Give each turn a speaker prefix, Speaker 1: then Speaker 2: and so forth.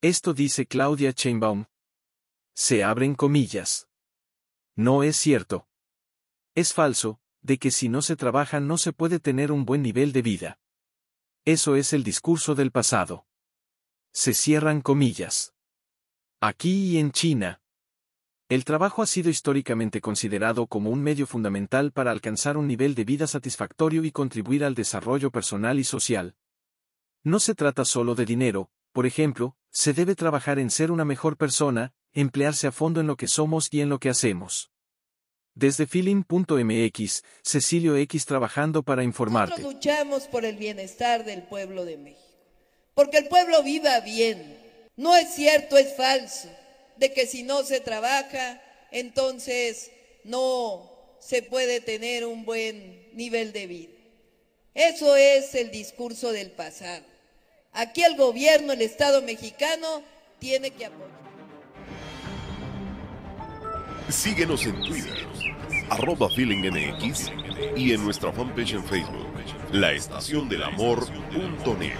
Speaker 1: Esto dice Claudia Chainbaum. Se abren comillas. No es cierto. Es falso, de que si no se trabaja no se puede tener un buen nivel de vida. Eso es el discurso del pasado. Se cierran comillas. Aquí y en China. El trabajo ha sido históricamente considerado como un medio fundamental para alcanzar un nivel de vida satisfactorio y contribuir al desarrollo personal y social. No se trata solo de dinero, por ejemplo, se debe trabajar en ser una mejor persona, emplearse a fondo en lo que somos y en lo que hacemos. Desde feeling.mx, Cecilio X trabajando para informarte.
Speaker 2: Nosotros luchamos por el bienestar del pueblo de México, porque el pueblo viva bien. No es cierto, es falso, de que si no se trabaja, entonces no se puede tener un buen nivel de vida. Eso es el discurso del pasado. Aquí el gobierno, el Estado mexicano, tiene que apoyar.
Speaker 3: Síguenos en Twitter, arroba feelingmx y en nuestra fanpage en Facebook, laestaciondelamor.net.